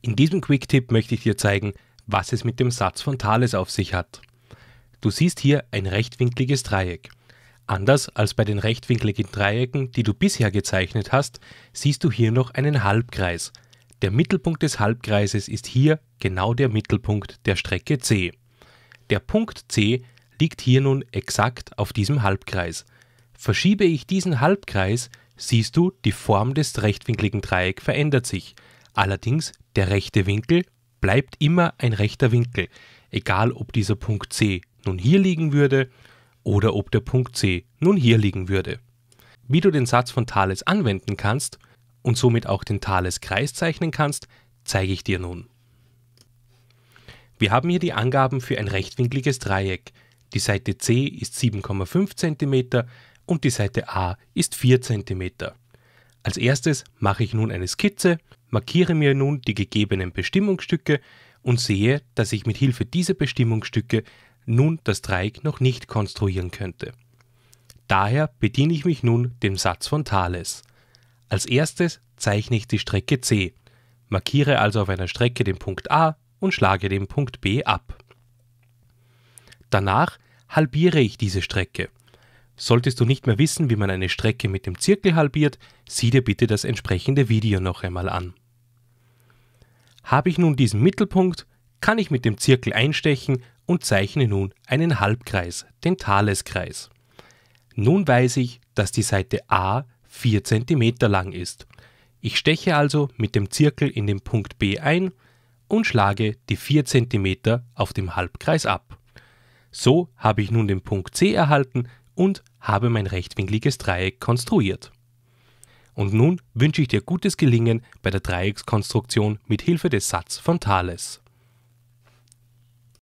In diesem Quicktip möchte ich dir zeigen, was es mit dem Satz von Thales auf sich hat. Du siehst hier ein rechtwinkliges Dreieck. Anders als bei den rechtwinkligen Dreiecken, die du bisher gezeichnet hast, siehst du hier noch einen Halbkreis. Der Mittelpunkt des Halbkreises ist hier genau der Mittelpunkt der Strecke C. Der Punkt C liegt hier nun exakt auf diesem Halbkreis. Verschiebe ich diesen Halbkreis, siehst du, die Form des rechtwinkligen Dreiecks verändert sich – Allerdings, der rechte Winkel bleibt immer ein rechter Winkel, egal ob dieser Punkt C nun hier liegen würde oder ob der Punkt C nun hier liegen würde. Wie du den Satz von Thales anwenden kannst und somit auch den Thales-Kreis zeichnen kannst, zeige ich dir nun. Wir haben hier die Angaben für ein rechtwinkliges Dreieck. Die Seite C ist 7,5 cm und die Seite A ist 4 cm. Als erstes mache ich nun eine Skizze markiere mir nun die gegebenen Bestimmungsstücke und sehe, dass ich mit Hilfe dieser Bestimmungsstücke nun das Dreieck noch nicht konstruieren könnte. Daher bediene ich mich nun dem Satz von Thales. Als erstes zeichne ich die Strecke C, markiere also auf einer Strecke den Punkt A und schlage den Punkt B ab. Danach halbiere ich diese Strecke. Solltest du nicht mehr wissen, wie man eine Strecke mit dem Zirkel halbiert, sieh dir bitte das entsprechende Video noch einmal an. Habe ich nun diesen Mittelpunkt, kann ich mit dem Zirkel einstechen und zeichne nun einen Halbkreis, den Thaleskreis. Nun weiß ich, dass die Seite A 4 cm lang ist. Ich steche also mit dem Zirkel in den Punkt B ein und schlage die 4 cm auf dem Halbkreis ab. So habe ich nun den Punkt C erhalten und habe mein rechtwinkliges Dreieck konstruiert. Und nun wünsche ich dir gutes Gelingen bei der Dreieckskonstruktion mit Hilfe des Satz von Thales.